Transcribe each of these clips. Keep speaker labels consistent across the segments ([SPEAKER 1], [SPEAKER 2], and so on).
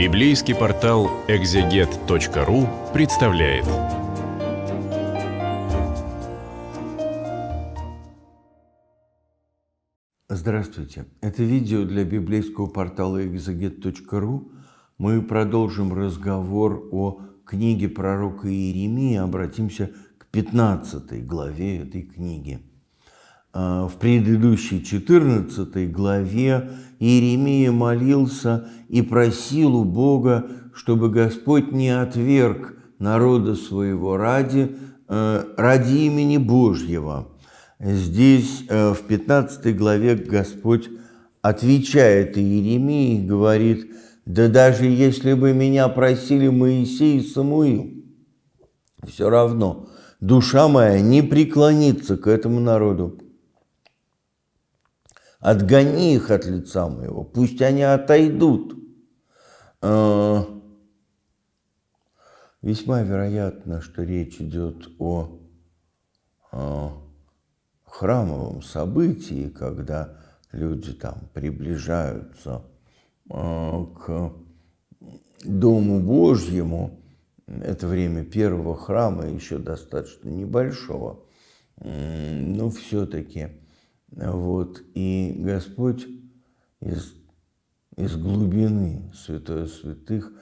[SPEAKER 1] Библейский портал экзегет.ру представляет. Здравствуйте! Это видео для библейского портала экзегет.ру. Мы продолжим разговор о книге пророка Иеремии, обратимся к 15 главе этой книги – Э, в предыдущей 14 главе Иеремия молился и просил у Бога, чтобы Господь не отверг народа своего ради, э, ради имени Божьего. Здесь э, в 15 главе Господь отвечает Иеремии и говорит, «Да даже если бы меня просили Моисей и Самуил, все равно душа моя не преклонится к этому народу, отгони их от лица моего, пусть они отойдут. А, весьма вероятно, что речь идет о, а, храмовом событии, когда люди там приближаются а, к Дому Божьему. Это время первого храма, еще достаточно небольшого, но все-таки вот. И Господь из, из глубины святого святых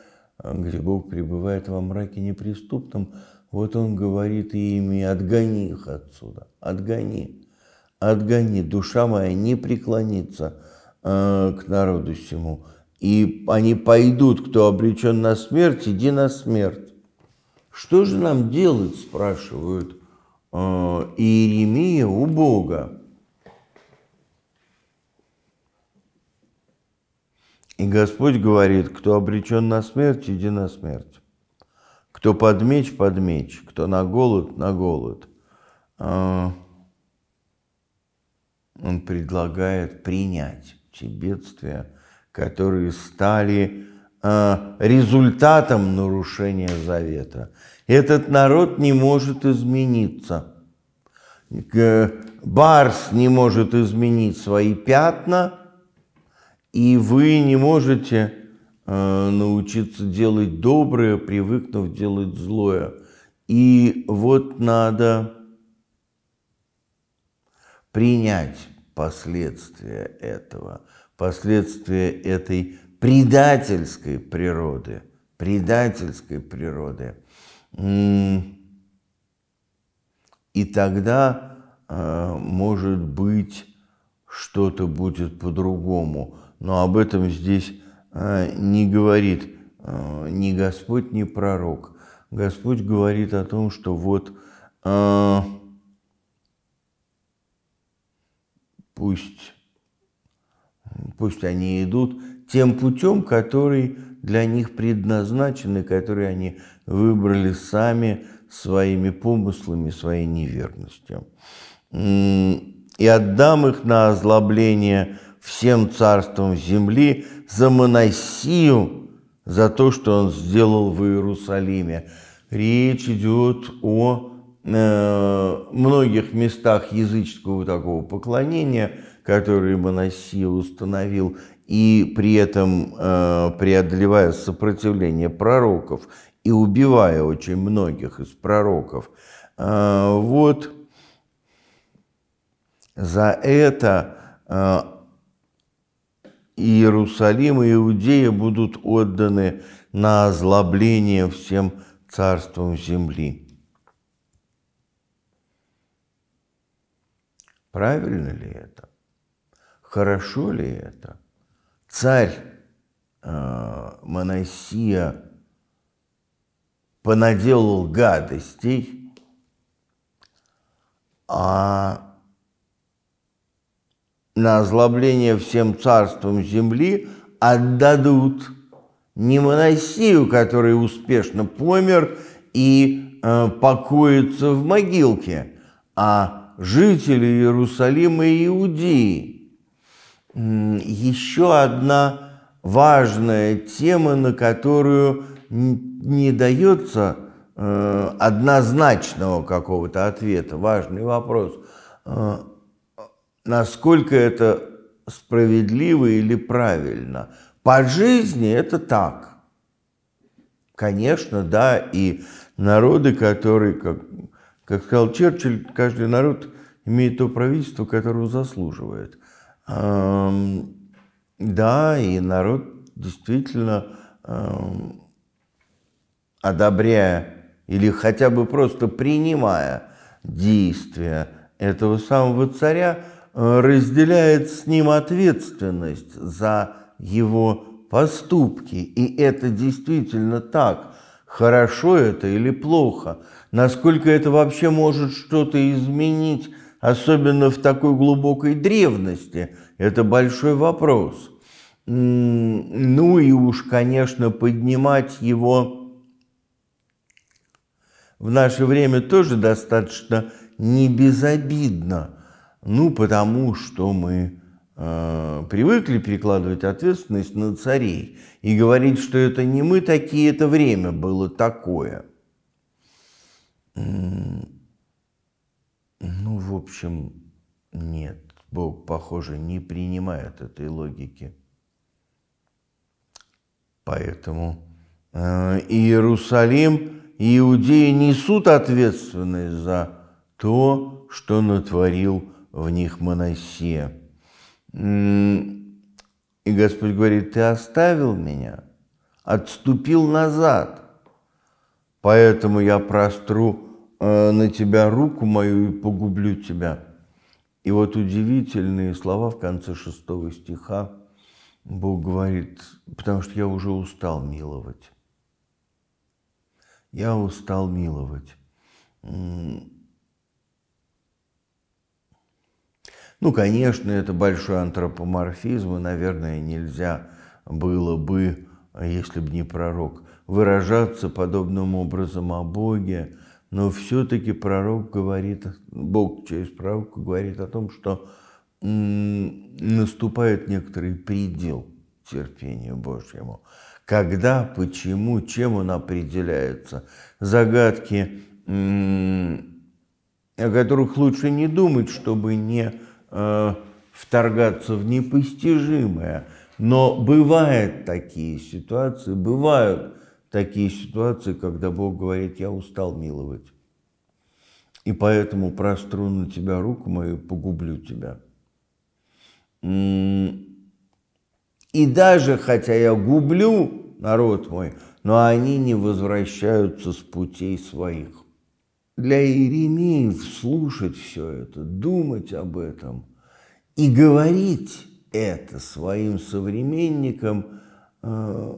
[SPEAKER 1] э, говорит, пребывает во мраке неприступном. Вот Он говорит ими, отгони их отсюда, отгони, отгони, душа моя не преклонится э, к народу всему. И они пойдут, кто обречен на смерть, иди на смерть. Что же нам делать, спрашивают э, Иеремия у Бога. И Господь говорит, кто обречен на смерть, иди на смерть. Кто под меч, под меч. Кто на голод, на голод. А, он предлагает принять те бедствия, которые стали а, результатом нарушения завета. Этот народ не может измениться. Барс не может изменить свои пятна – и вы не можете э, научиться делать доброе, привыкнув делать злое. И вот надо принять последствия этого, последствия этой предательской природы, предательской природы. И тогда, э, может быть, что-то будет по-другому но об этом здесь э, не говорит э, ни Господь, ни пророк. Господь говорит о том, что вот э, пусть, пусть они идут тем путем, который для них предназначен и который они выбрали сами своими помыслами, своей неверностью. И отдам их на озлобление всем царством земли за Моносию, за то, что он сделал в Иерусалиме. Речь идет о э, многих местах языческого такого поклонения, которые Моносия установил, и при этом э, преодолевая сопротивление пророков и убивая очень многих из пророков. Э, вот за это э, Иерусалим и Иудея будут отданы на озлобление всем царством земли. Правильно ли это? Хорошо ли это? Царь э, Моносия понаделал гадостей, а на озлобление всем царством земли отдадут не Моносию, который успешно помер и э, покоится в могилке, а жители Иерусалима и Иудеи. Еще одна важная тема, на которую не дается э, однозначного какого-то ответа, важный вопрос э, – насколько это справедливо или правильно. По жизни это так. Конечно, да, и народы, которые, как, как сказал Черчилль, каждый народ имеет то правительство, которого заслуживает. Эм, да, и народ действительно, эм, одобряя или хотя бы просто принимая действия этого самого царя, разделяет с ним ответственность за его поступки. И это действительно так. Хорошо это или плохо? Насколько это вообще может что-то изменить, особенно в такой глубокой древности? Это большой вопрос. Ну и уж, конечно, поднимать его в наше время тоже достаточно небезобидно – ну, потому что мы э, привыкли перекладывать ответственность на царей и говорить, что это не мы такие, это время было такое. Ну, в общем, нет, Бог, похоже, не принимает этой логики. Поэтому э, Иерусалим и иудеи несут ответственность за то, что натворил Бог в них Манасия. И Господь говорит, ты оставил меня, отступил назад, поэтому я простру э, на тебя руку мою и погублю тебя. И вот удивительные слова в конце шестого стиха. Бог говорит, потому что я уже устал миловать. Я устал миловать. Ну, конечно, это большой антропоморфизм, и, наверное, нельзя было бы, если бы не пророк, выражаться подобным образом о Боге, но все-таки пророк говорит, Бог через пророка говорит о том, что наступает некоторый предел терпению Божьему. Когда, почему, чем он определяется? Загадки, о которых лучше не думать, чтобы не Э, вторгаться в непостижимое. Но бывают такие ситуации, бывают такие ситуации, когда Бог говорит, я устал миловать. И поэтому простру на тебя руку мою, погублю тебя. И даже хотя я гублю народ мой, но они не возвращаются с путей своих для Иеремии слушать все это, думать об этом и говорить это своим современникам э,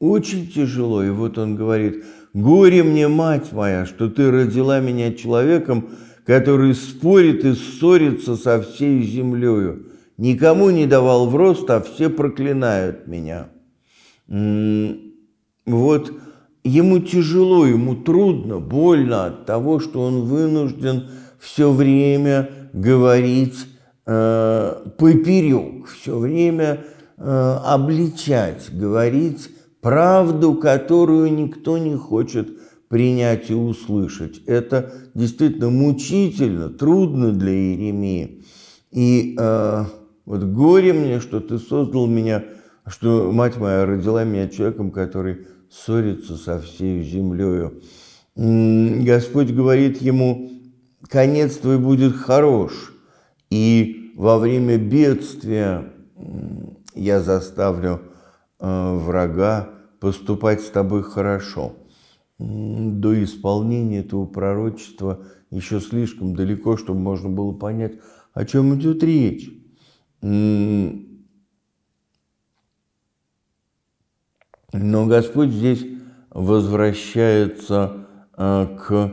[SPEAKER 1] очень тяжело. И вот он говорит, горе мне, мать моя, что ты родила меня человеком, который спорит и ссорится со всей землею. Никому не давал в рост, а все проклинают меня. Вот Ему тяжело, ему трудно, больно от того, что он вынужден все время говорить э, поперек, все время э, обличать, говорить правду, которую никто не хочет принять и услышать. Это действительно мучительно, трудно для Иеремии. И э, вот горе мне, что ты создал меня, что мать моя родила меня человеком, который ссориться со всей землею. Господь говорит ему, конец твой будет хорош, и во время бедствия я заставлю э, врага поступать с тобой хорошо. До исполнения этого пророчества еще слишком далеко, чтобы можно было понять, о чем идет речь. Но Господь здесь возвращается э, к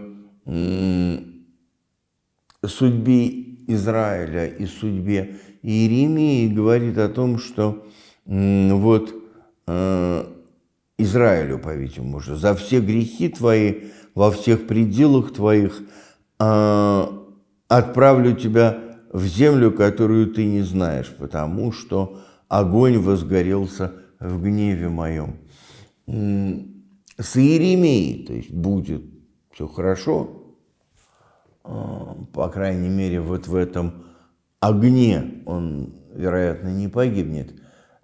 [SPEAKER 1] судьбе Израиля и судьбе Иеремии и говорит о том, что вот э, Израилю, по-видимому, уже за все грехи твои, во всех пределах твоих э, отправлю тебя в землю, которую ты не знаешь, потому что огонь возгорелся в гневе моем с Иеремией, то есть будет все хорошо, а, по крайней мере, вот в этом огне он, вероятно, не погибнет,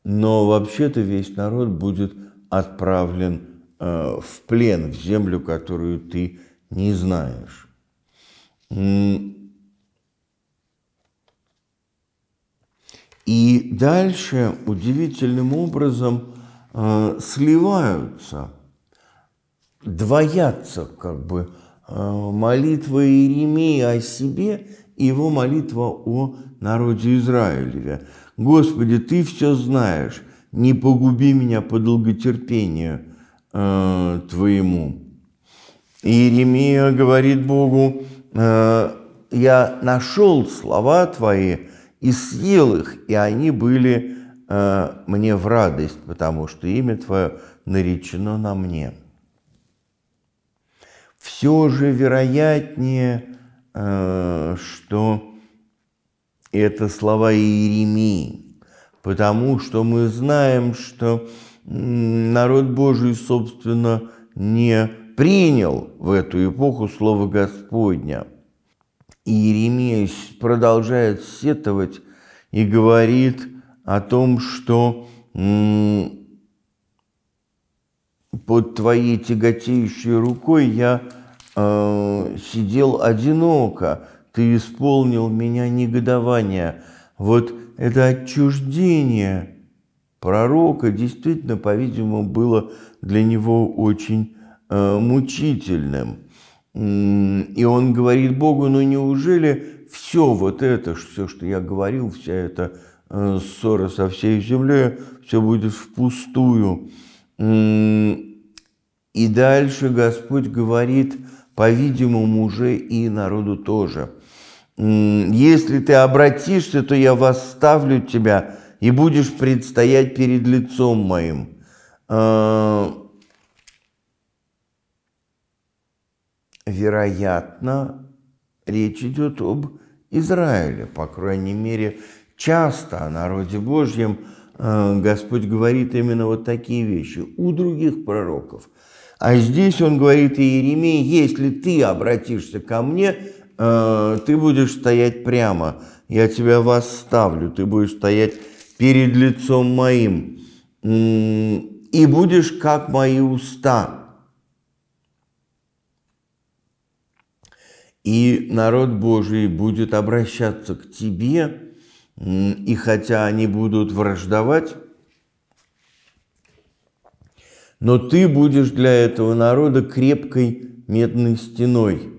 [SPEAKER 1] но вообще-то весь народ будет отправлен э, в плен, в землю, которую ты не знаешь. И дальше удивительным образом Э, сливаются, двоятся как бы э, молитва Иеремии о себе и его молитва о народе Израилеве. «Господи, Ты все знаешь, не погуби меня по долготерпению э, Твоему». Иеремия говорит Богу, э, «Я нашел слова Твои и съел их, и они были Э, мне в радость, потому что имя Твое наречено на мне. Все же вероятнее, э, что это слова Иеремии, потому что мы знаем, что народ Божий, собственно, не принял в эту эпоху Слово Господня. И Иеремия продолжает сетовать и говорит – о том, что под твоей тяготеющей рукой я э, сидел одиноко, ты исполнил меня негодование. Вот это отчуждение пророка действительно, по-видимому, было для него очень э, мучительным. И он говорит Богу, ну неужели все вот это, все, что я говорил, вся эта Э, ссора со всей землей, все будет впустую. И дальше Господь говорит, по-видимому, уже и народу тоже. «Если ты обратишься, то я восставлю тебя, и будешь предстоять перед лицом моим». Э, вероятно, речь идет об Израиле, по крайней мере, Часто о народе Божьем э, Господь говорит именно вот такие вещи у других пророков. А здесь он говорит Иеремии, если ты обратишься ко мне, э, ты будешь стоять прямо, я тебя восставлю, ты будешь стоять перед лицом моим, и будешь как мои уста. И народ Божий будет обращаться к тебе, и хотя они будут враждовать, но ты будешь для этого народа крепкой медной стеной.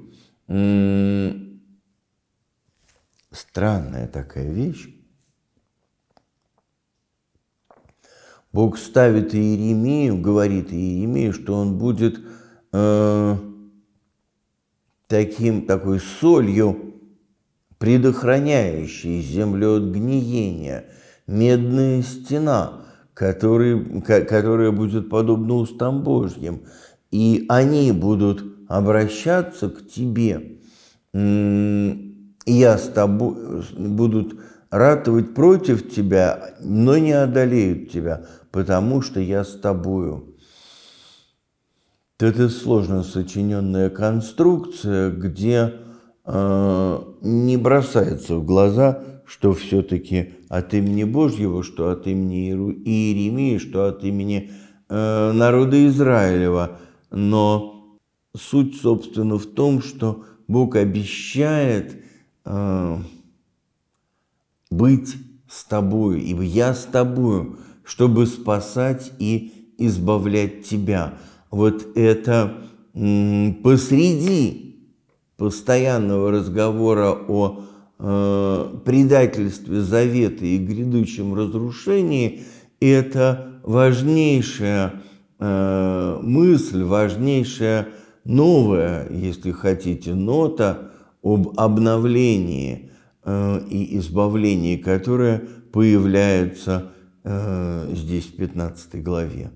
[SPEAKER 1] Странная такая вещь. Бог ставит Иеремию, говорит Иеремию, что он будет э, таким, такой солью, предохраняющий землю от гниения, медная стена, который, которая будет подобна устам Божьим, и они будут обращаться к тебе, и я с тобой будут ратовать против тебя, но не одолеют тебя, потому что я с тобою. Это сложно сочиненная конструкция, где Э, не бросается в глаза, что все-таки от имени Божьего, что от имени Иеремии, что от имени э, народа Израилева. Но суть, собственно, в том, что Бог обещает э, быть с тобою, ибо я с тобою, чтобы спасать и избавлять тебя. Вот это посреди постоянного разговора о э, предательстве завета и грядущем разрушении, это важнейшая э, мысль, важнейшая новая, если хотите, нота об обновлении э, и избавлении, которая появляется э, здесь в 15 главе.